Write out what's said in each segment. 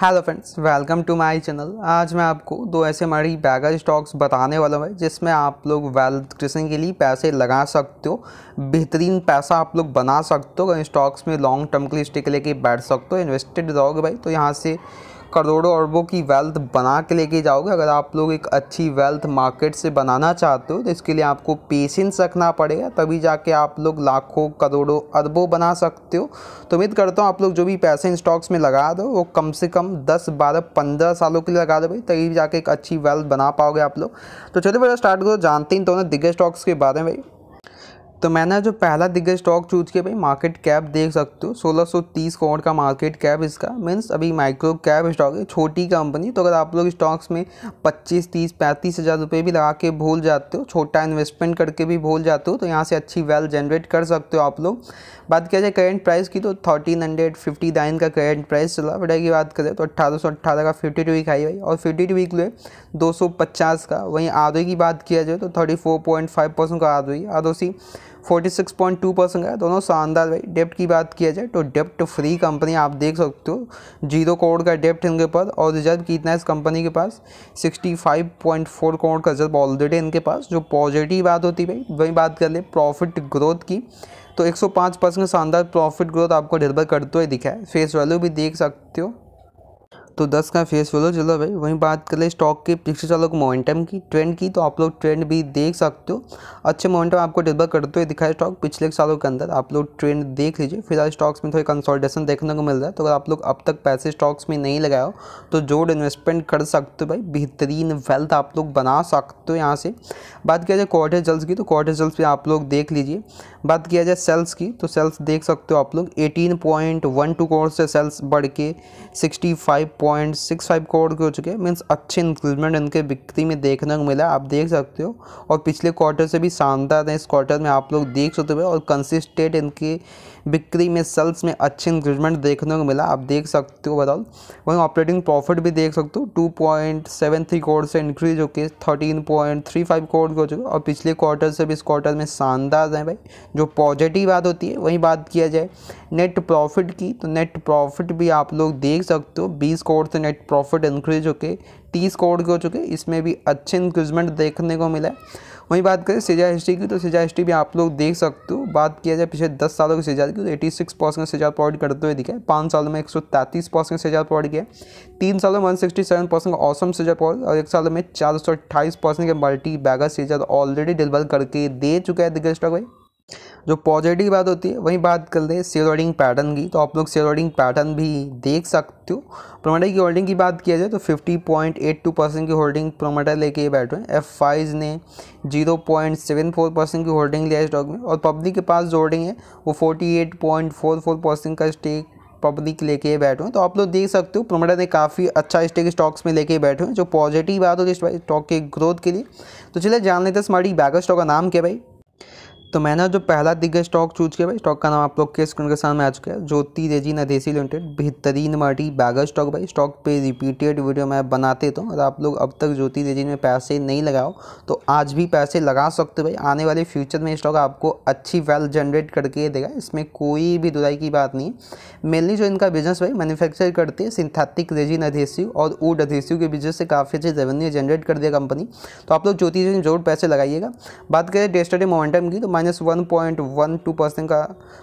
hello friends welcome to my channel आज मैं आपको दो ऐसे हमारी बैगर स्टॉक्स बताने वाला हूँ जिसमें आप लोग वेल्थ क्रिएशन के लिए पैसे लगा सकते हो बेहतरीन पैसा आप लोग बना सकते हो स्टॉक्स में लॉन्ग टर्म के लिए स्टिक लेके बैठ सकते हो इन्वेस्टेड रहोगे भाई तो यहाँ से करोड़ों अरबों की वेल्थ बना के लेके जाओगे अगर आप लोग एक अच्छी वेल्थ मार्केट से बनाना चाहते हो तो इसके लिए आपको पेशेंस रखना पड़ेगा तभी जाके आप लोग लाखों करोड़ों अरबों बना सकते हो तो उम्मीद करता हूँ आप लोग जो भी पैसे इन स्टॉक्स में लगा दो वो कम से कम दस बारह पंद्रह सालों के लिए लगा दो भाई तभी जाके एक अच्छी वेल्थ बना पाओगे आप लोग तो चलिए बड़ा स्टार्ट करो जानते ही तो ना दिग्गज स्टॉक्स के बारे में भाई तो मैंने जो पहला दिग्गज स्टॉक चूज किया भाई मार्केट कैप देख सकते हो 1630 करोड़ का मार्केट कैप इसका मीन्स अभी माइक्रो कैप स्टॉक है छोटी कंपनी तो अगर आप लोग स्टॉक्स में 25 30 पैंतीस हज़ार रुपये भी लगा के भूल जाते हो छोटा इन्वेस्टमेंट करके भी भूल जाते हो तो यहाँ से अच्छी वेल्थ जनरेट कर सकते हो आप लोग बात किया जाए करेंट प्राइस की तो थर्टीन हंड्रेड फिफ्टी नाइन का करेंट प्राइस चला बट की बात करें तो अट्ठारह सौ अट्ठारह का फिफ्टी टू वीक हाई भाई और फिफ्टी टू वीक लो दो सौ पचास का वहीं आर की बात किया जाए तो thirty four point five percent का आर ओ सी 46.2 परसेंट का दोनों शानदार भाई डेप्ट की बात किया जाए तो डेप्ट फ्री कंपनी आप देख सकते हो जीरो करोड़ का डेप्ट इनके पास और रिजर्व कितना है इस कंपनी के पास 65.4 करोड़ का रिजर्व ऑलरेडी इनके पास जो पॉजिटिव बात होती भाई वही बात कर ले प्रॉफिट ग्रोथ की तो 105 परसेंट शानदार प्रॉफिट ग्रोथ आपको निर्भर करते हुए दिखा है फेस वैल्यू भी देख सकते हो तो दस का फेस वैल्यू चलो भाई वहीं बात कर ले स्टॉक के पिछले चलो मोमेंटम की ट्रेंड की तो आप लोग ट्रेंड भी देख सकते हो अच्छे मोमेंटम आपको डिलीवर करते हुए दिखाए स्टॉक पिछले सालों के अंदर आप लोग ट्रेंड देख लीजिए फिलहाल स्टॉक्स में थोड़ी कंसोल्टेशन देखने को मिल रहा है तो अगर आप लोग अब तक पैसे स्टॉक्स में नहीं लगाए तो जोड़ इन्वेस्टमेंट कर सकते हो भाई बेहतरीन वेल्थ आप लोग बना सकते हो यहाँ से बात किया जाए क्वार्टर जल्स की तो क्वार्टर जल्स भी आप लोग देख लीजिए बात किया जाए सेल्स की तो सेल्स देख सकते हो आप लोग eighteen point one two crore से सेल्स बढ़ के sixty five point six five crore के हो चुके हैं मीन्स अच्छे इंक्रीजमेंट इनके बिक्री में देखने को मिला आप देख सकते हो और पिछले क्वार्टर से भी शानदार है इस क्वार्टर में आप लोग देख सकते हो और कंसिस्टेंट इनकी बिक्री में सेल्स में अच्छे इंक्रीजमेंट देखने को मिला आप देख सकते हो ओवरऑल वहीं ऑपरेटिंग प्रॉफिट भी देख सकते हो two point seven three crore से इंक्रीज होकर thirteen point three five crore के हो चुके और पिछले क्वार्टर से भी इस क्वार्टर में शानदार है भाई जो पॉजिटिव बात होती है वहीं बात किया जाए नेट प्रॉफिट की तो नेट प्रॉफिट भी आप लोग देख सकते हो बीस करोड़ करोड़ से नेट प्रॉफिट इंक्रीज हो के तीस करोड़ के हो चुके इसमें भी अच्छे इंक्रीजमेंट देखने को मिला है वहीं बात करें सीजा एस की तो सीजा एस भी आप लोग देख सकते हो बात किया जाए पिछले दस सालों के सीजा की तो एटी सिक्स परसेंट सीजा प्रोवाइड करते हुए दिखाए पाँच सालों में एक सौ तैंतीस परसेंट सीजा प्रोवाइड किया तीन सालों में वन सिक्सटी सेवन परसेंट का औसम सीजा प्रोवाइड और एक साल में चार सौ अट्ठाईस परसेंट के मल्टी बैगर सीजा ऑलरेडी डिलीवर करके दे चुका है दिग्गज स्टॉक भाई जो पॉजिटिव की बात होती है वही बात कर दें शेयर होल्डिंग पैटर्न की तो आप लोग शेयर होल्डिंग पैटर्न भी देख सकते हो प्रोमोटर की होल्डिंग की बात किया जाए तो 50.82 परसेंट की होल्डिंग प्रोमोटर लेके बैठे हैं एफ फाइज ने 0.74 परसेंट की होल्डिंग लिया है स्टॉक में और पब्लिक के पास जो होल्डिंग है वो फोर्टी परसेंट का स्टेक पब्लिक लेके बैठे हैं तो आप लोग देख सकते हो प्रोमोटर ने काफ़ी अच्छा स्टेक स्टॉक्स में लेके बैठे हैं जो पॉजिटिव बात होती है स्टॉक के ग्रोथ के लिए तो चलिए जान लेते हैं स्मार्टी बैगर स्टॉक का नाम क्या भाई तो मैंने जो पहला दिग्गज स्टॉक चूज किया भाई स्टॉक का नाम आप लोग के स्क्रीन के सामने आ चुका है ज्योति रेजिन अधेसी लिमिटेड बेहतरीन मार्टी बैगर स्टॉक भाई स्टॉक पे रिपीटेड वीडियो मैं बनाते तो अगर आप लोग अब तक ज्योति रेजी में पैसे नहीं लगाओ तो आज भी पैसे लगा सकते भाई आने वाले फ्यूचर में स्टॉक आपको अच्छी वेल्थ जनरेट करके देगा इसमें कोई भी दुराई की बात नहीं मेनली जो इनका बिजनेस भाई मैन्युफैक्चर करती है सिंथेटिक रेजिन अधेसिव और ऊड अधेसिव के बिजनेस से काफ़ी अच्छे रेवेन्यू जनरेट कर दिया कंपनी तो आप लोग ज्योति रेजिन जरूर पैसे लगाइएगा बात करें डेस्टडे मोमेंटम की तो minus one point one two percent का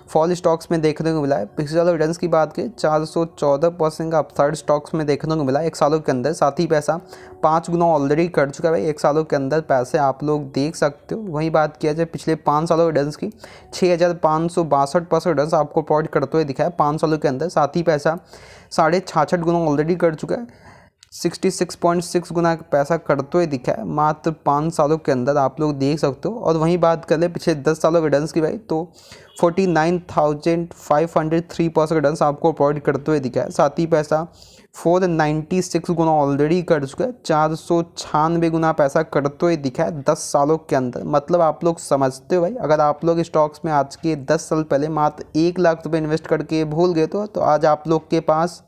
फॉल स्टॉक्स में देखने को मिला है पिछले साल रिटर्न की बात करें चार सौ चौदह परसेंट का अपसाइड स्टॉक्स में देखने को मिला एक सालों के अंदर साथ ही पैसा पाँच गुना ऑलरेडी कर चुका है एक सालों के अंदर पैसे आप लोग देख सकते हो वही बात किया जाए पिछले पाँच सालों रिटर्न की छः हज़ार पाँच सौ बासठ परसेंट रिटर्न आपको प्रोवाइड करते हुए दिखाया है पाँच सालों के अंदर साथ ही पैसा साढ़े छाछठ गुना ऑलरेडी कर चुका है 66.6 गुना पैसा कटते हुए दिखा है मात्र पाँच सालों के अंदर आप लोग देख सकते हो और वहीं बात कर ले पिछले दस सालों के रिटर्न की भाई तो 49,503 परसेंट रिटर्न आपको प्रोवाइड करते हुए दिखा है साथ ही पैसा 496 गुना ऑलरेडी कट चुका है चार सौ छियानवे गुना पैसा कटते हुए दिखा है दस सालों के अंदर मतलब आप लोग समझते हो भाई अगर आप लोग स्टॉक्स में आज के दस साल पहले मात्र एक लाख रुपये इन्वेस्ट करके भूल गए तो, तो आज आप लोग के पास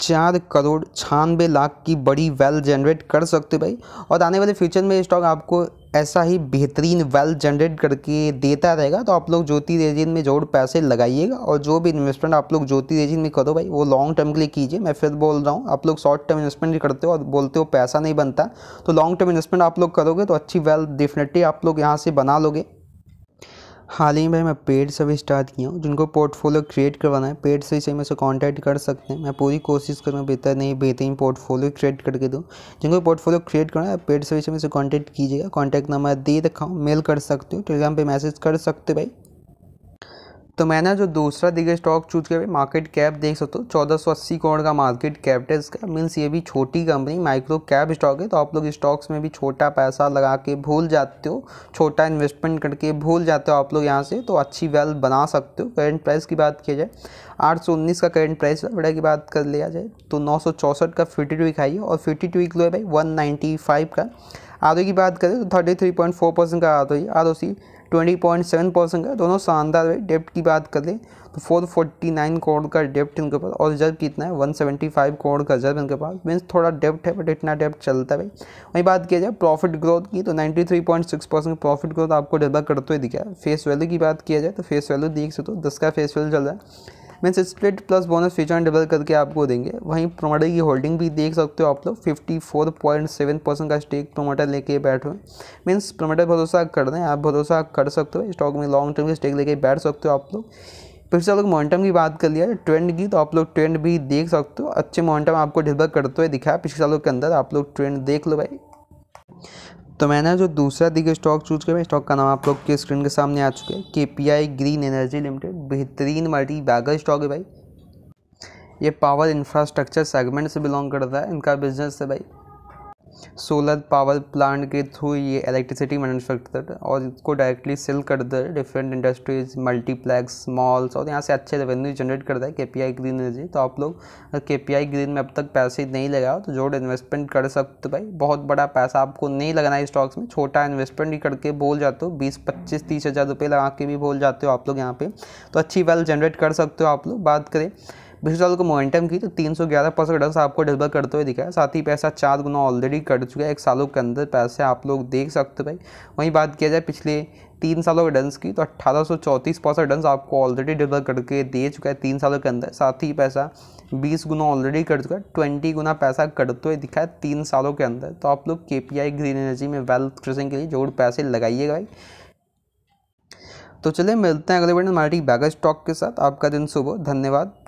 चार करोड़ छियानवे लाख की बड़ी वेल्थ जनरेट कर सकते भाई और आने वाले फ्यूचर में स्टॉक आपको ऐसा ही बेहतरीन वेल्थ जनरेट करके देता रहेगा तो आप लोग ज्योति रेजिन में जोड़ पैसे लगाइएगा और जो भी इन्वेस्टमेंट आप लोग ज्योति रेजिन में करो भाई वो लॉन्ग टर्म के लिए कीजिए मैं फिर बोल रहा हूँ आप लोग शॉर्ट टर्म इन्वेस्टमेंट करते हो और बोलते हो पैसा नहीं बनता तो लॉन्ग टर्म इन्वेस्टमेंट आप लोग करोगे तो अच्छी वेल्थ डेफिनेटली आप लोग यहाँ से बना लोगे हाल ही में मैं पेड सर्विस स्टार्ट किया हूँ जिनको पोर्टफोलियो क्रिएट करवाना है पेड सर्विस में से कॉन्टैक्ट कर सकते हैं मैं पूरी कोशिश करूँगा बेहतर नहीं बेहतरीन पोर्टफोलियो क्रिएट करके दूँ जिनको पोर्टफोलियो क्रिएट करना है पेड सर्विस में से कॉन्टैक्ट कीजिएगा कॉन्टैक्ट नंबर दे रखा हूँ मेल कर सकते हो टेलीग्राम पर मैसेज कर सकते हो भाई तो मैंने जो दूसरा दिग्गज स्टॉक चूज किया मार्केट कैप देख सकते हो चौदह सौ अस्सी करोड़ का मार्केट कैप है इसका मीन्स ये भी छोटी कंपनी माइक्रो कैप स्टॉक है तो आप लोग स्टॉक्स में भी छोटा पैसा लगा के भूल जाते हो छोटा इन्वेस्टमेंट करके भूल जाते हो आप लोग यहाँ से तो अच्छी वेल्थ बना सकते हो करेंट प्राइस की बात की जाए आठ सौ उन्नीस का करेंट प्राइस बड़ा की बात कर लिया जाए तो नौ सौ चौंसठ का फिफ्टी टू खाइए और फिफ्टी टू वीक लो है भाई वन नाइन्टी फाइव का आर की बात करें तो thirty three point four percent का आर ही R C twenty point seven percent का दोनों शानदार है डेप्ट की बात कर लें तो फोर फोर्टी नाइन करोड़ का डेप्ट इनके पास और रिजर्व कितना है वन सेवेंटी फाइव करोड़ का रिजर्व इनके पास मीन्स थोड़ा डेप्ट है बट इतना डेप्ट चलता है भाई वहीं बात किया जाए प्रॉफिट ग्रोथ की तो ninety three point six percent profit growth आपको डेवलप करते हुए दिखा फेस वैल्यू की बात किया जाए तो फेस वैल्यू देख सकते हो दस का फेस वैल्यू चल रहा है means split plus bonus future double करके आपको देंगे वहीं प्रोमोटर की होल्डिंग भी देख सकते हो आप लोग fifty four point seven percent का स्टेक प्रोमोटर लेके बैठ हुए मीन्स प्रोमोटर भरोसा कर दें आप भरोसा कर सकते हो स्टॉक में लॉन्ग टर्म के स्टेक लेके बैठ सकते हो आप लोग फिर से लोग मोमेंटम की बात कर लिया ट्रेंड की तो आप लोग ट्रेंड भी देख सकते हो अच्छे मोमेंटम आपको डिलीवर करते हुए दिखाया पिछले सालों के अंदर आप लोग ट्रेंड देख लो भाई तो मैंने जो दूसरा दिग्गज स्टॉक चूज किया स्टॉक का नाम आप लोग के स्क्रीन के सामने आ चुके हैं K P I green energy limited बेहतरीन मल्टी बैगर स्टॉक है भाई ये पावर इंफ्रास्ट्रक्चर सेगमेंट से बिलोंग करता है इनका बिजनेस है भाई सोलर पावर प्लांट के थ्रू ये इलेक्ट्रिसिटी मैनुफैक्चर और इसको डायरेक्टली सेल कर दे डिफरेंट इंडस्ट्रीज मल्टीप्लेक्स मॉल्स और यहाँ से अच्छे रेवेन्यू जनरेट कर है के पी आई ग्रीन एनर्जी तो आप लोग के पी आई ग्रीन में अब तक पैसे नहीं लगाओ तो जोड़ इन्वेस्टमेंट कर सकते भाई बहुत बड़ा पैसा आपको नहीं लगाना है स्टॉक्स में छोटा इन्वेस्टमेंट ही करके बोल जाते हो बीस पच्चीस तीस हज़ार रुपये लगा के भी बोल जाते हो आप लोग यहाँ पे तो अच्छी वेल्थ जनरेट कर सकते हो आप लोग बात करें पिछले साल को मोमेंटम की तो 311 परसेंट रिटर्न आपको डिलीवर करते हुए दिखाया साथ ही पैसा चार गुना ऑलरेडी कट चुका है एक सालों के अंदर पैसे आप लोग देख सकते हो भाई वहीं बात किया जाए पिछले तीन सालों के डन की तो अट्ठारह सौ चौंतीस परसेंट डंस आपको ऑलरेडी डिलीवर करके दे चुका है तीन सालों के अंदर साथ ही पैसा बीस गुना ऑलरेडी कर चुका है ट्वेंटी गुना पैसा कटते हुए दिखाया है तीन सालों के अंदर तो आप लोग के ग्रीन एनर्जी में वेल्थ क्रेसिंग के लिए जरूर पैसे लगाइएगा भाई तो चलिए मिलते हैं अगले वीडियो मार्टी हमारे बैगर स्टॉक के साथ आपका दिन सुबह धन्यवाद